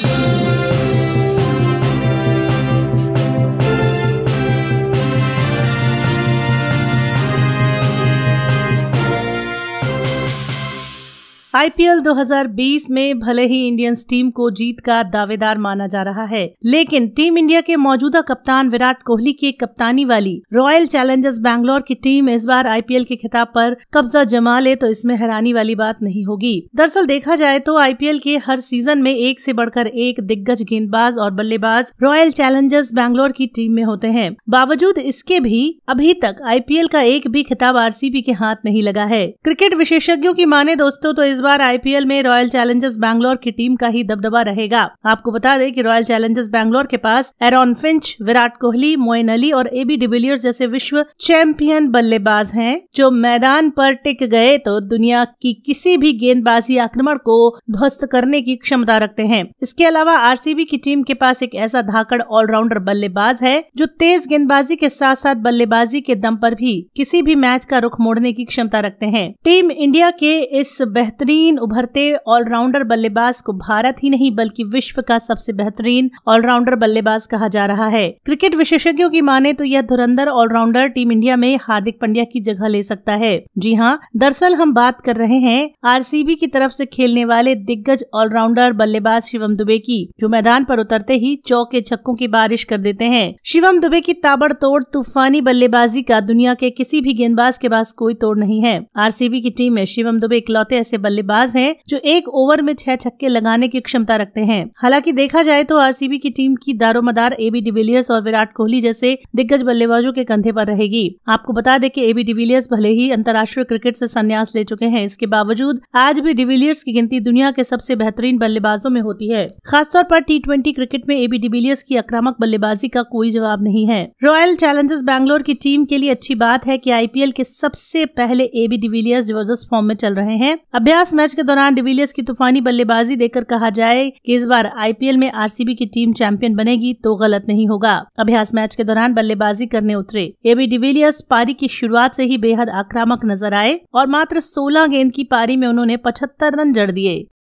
Thank you. IPL 2020 में भले ही Indians team को जीत का दावेदार माना जा रहा है लेकिन टीम इंडिया के मौजूदा कप्तान विराट कोहली की कप्तानी वाली रॉयल चैलेंजर्स बैंगलोर की टीम इस बार आईपीएल के खिताब पर कब्जा जमा ले तो इसमें हैरानी वाली बात नहीं होगी दरअसल देखा जाए तो आईपीएल के हर सीजन में एक से बढ़कर एक दिग्गज गेंदबाज और बल्लेबाज रॉयल चैलेंजर्स बैंगलोर की टीम में होते हैं बावजूद इसके भी अभी तक आईपीएल का एक भी खिताब आरसीबी के हाथ नहीं लगा है क्रिकेट विशेषज्ञों की माने दोस्तों तो इस इस बार आईपीएल में रॉयल चैलेंजर्स बैंगलोर की टीम का ही दबदबा रहेगा आपको बता दें कि रॉयल चैलेंजर्स बैंगलोर के पास एरॉन फिंच विराट कोहली मोइन अली और एबी डिविलियर्स जैसे विश्व चैंपियन बल्लेबाज हैं जो मैदान पर टिक गए तो दुनिया की किसी भी गेंदबाजी आक्रमण को ध्वस्त करने की क्षमता रखते हैं इसके अलावा आर की टीम के पास एक ऐसा धाकड़ ऑलराउंडर बल्लेबाज है जो तेज गेंदबाजी के साथ साथ बल्लेबाजी के दम पर भी किसी भी मैच का रुख मोड़ने की क्षमता रखते हैं टीम इंडिया के इस बेहतरीन बेहतरीन उभरते ऑलराउंडर बल्लेबाज को भारत ही नहीं बल्कि विश्व का सबसे बेहतरीन ऑलराउंडर बल्लेबाज कहा जा रहा है क्रिकेट विशेषज्ञों की माने तो यह धुरंधर ऑलराउंडर टीम इंडिया में हार्दिक पंड्या की जगह ले सकता है जी हाँ दरअसल हम बात कर रहे हैं आर की तरफ ऐसी खेलने वाले दिग्गज ऑलराउंडर बल्लेबाज शिवम दुबे की जो मैदान आरोप उतरते ही चौके छक्कों की बारिश कर देते हैं शिवम दुबे की ताबड़तोड़ तूफानी बल्लेबाजी का दुनिया के किसी भी गेंदबाज के पास कोई तोड़ नहीं है आरसीबी की टीम में शिवम दुबे इकलौते ऐसे बल्ले बल्लेबाज हैं जो एक ओवर में छह छक्के लगाने की क्षमता रखते हैं हालांकि देखा जाए तो आरसीबी की टीम की दारोमदार एबी डिविलियर्स और विराट कोहली जैसे दिग्गज बल्लेबाजों के कंधे पर रहेगी आपको बता दें कि एबी डिविलियर्स भले ही अंतर्राष्ट्रीय क्रिकेट से संन्यास ले चुके हैं इसके बावजूद आज भी डिविलियर्स की गिनती दुनिया के सबसे बेहतरीन बल्लेबाजों में होती है खासतौर पर टी क्रिकेट में एबी डिविलियर्स की आक्रामक बल्लेबाजी का कोई जवाब नहीं है रॉयल चैलेंजर्स बैंगलोर की टीम के लिए अच्छी बात है की आईपीएल के सबसे पहले एबी डिविलियर्स जबरदस्त फॉर्म में चल रहे हैं अभ्यास खास मैच के दौरान डिविलियर्स की तूफानी बल्लेबाजी देकर कहा जाए कि इस बार आईपीएल में आरसीबी की टीम चैंपियन बनेगी तो गलत नहीं होगा अभ्यास मैच के दौरान बल्लेबाजी करने उतरे एबी डिविलियर्स पारी की शुरुआत से ही बेहद आक्रामक नजर आए और मात्र 16 गेंद की पारी में उन्होंने 75 रन जड़ दिए